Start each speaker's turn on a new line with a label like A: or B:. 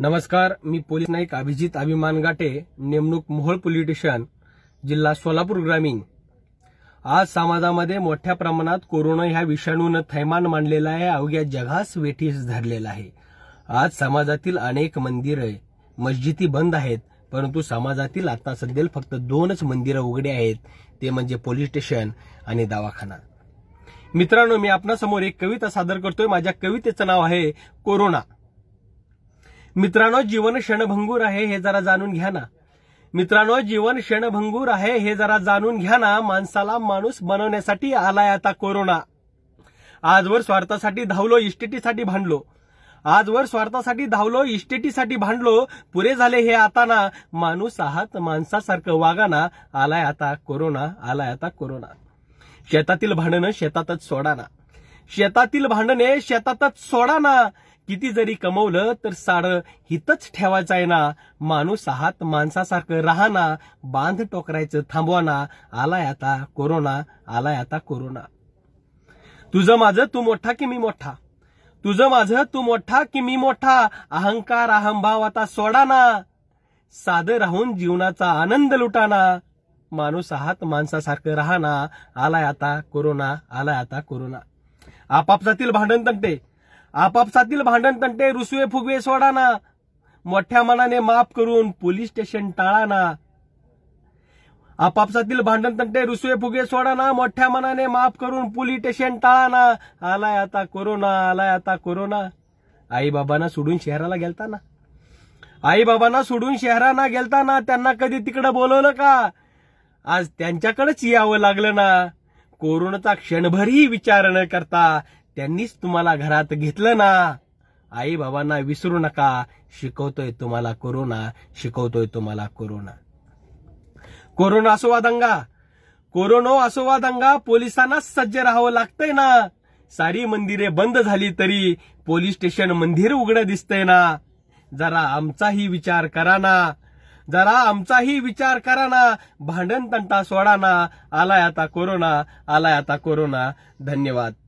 A: नमस्कार मी पोलीस नाईक अभिजित अभिमान गाटे नेमणूक मोहोळ पोलीस स्टेशन जिल्हा सोलापूर ग्रामीण आज समाजामध्ये मोठ्या प्रमाणात कोरोना ह्या विषाणून थैमान मांडलेला आहे अवघ्या जगास वेठीस धरलेला आहे आज समाजातील अनेक मंदिरं मस्जिदी बंद आहेत परंतु समाजातील आता सध्या फक्त दोनच मंदिरं उघडे आहेत ते म्हणजे पोलीस स्टेशन आणि दवाखाना मित्रांनो मी आपणासमोर एक कविता सादर करतोय माझ्या कवितेचं नाव आहे कोरोना मित्रांनो जीवन क्षणभंगूर आहे हे जरा जाणून घ्या ना मित्रांनो जीवन क्षणभंगूर आहे हे जरा जाणून घ्या ना माणसाला माणूस बनवण्यासाठी आलाय आता कोरोना आजवर स्वार्थासाठी धावलो इस्टेटीसाठी भांडलो आजवर स्वार्थासाठी धावलो इस्टेटीसाठी भांडलो पुरे झाले हे आता ना माणूस आहात माणसासारखं वागाना आलाय आता कोरोना आलाय आता कोरोना शेतातील भांडणं शेतातच सोडाना शेतातील भांडणे शेतातच सोडाना किती जरी कमवलं तर सार हितच ठेवायचं आहे ना माणूस आहात माणसासारखं राहा ना बांध टोकरायचं थांबवा ना आलाय आता कोरोना आलाय आता कोरोना तुझं माझं तू मोठा की मी मोठा तुझं माझं तू मोठा की मी मोठा अहंकार अहंभाव आता सोडा ना साधं राहून जीवनाचा आनंद लुटाना माणूस आहात माणसासारखं राहा ना आलाय आता कोरोना आलाय आता कोरोना आपापसातील भांडण तंटे आपापसातील भांडण तंटे रुसवे फुगवे सोडाना मोठ्या मनाने माफ करून पोलीस स्टेशन टाळाना आपापसातील भांडण तंटे रुसवे फुगे सोडा ना मोठ्या मनाने माफ करून पोलीस स्टेशन टाळा ना आलाय आता कोरोना आलाय आता कोरोना आई बाबांना सोडून शहराला गेलताना आई बाबांना सोडून शहराना गेलताना त्यांना कधी तिकडे बोलवलं का आज त्यांच्याकडेच यावं लागलं ना कोरोनाचा क्षणभरही विचार न करता त्यांनीच तुम्हाला घरात घेतलं ना आई बाबांना विसरू नका शिकवतोय तुम्हाला कोरोना शिकवतोय तुम्हाला कोरोना कोरोना असो वा दंगा कोरोना असो वा दंगा पोलिसांनाच सज्ज राहावं लागतंय ना सारी मंदिरे बंद झाली तरी पोलीस स्टेशन मंदिर उघडं दिसतंय ना जरा आमचाही विचार करा ना जरा आमचाही विचार करा ना भांडण तंटा सोडा ना आलाय आता कोरोना आलाय आता कोरोना धन्यवाद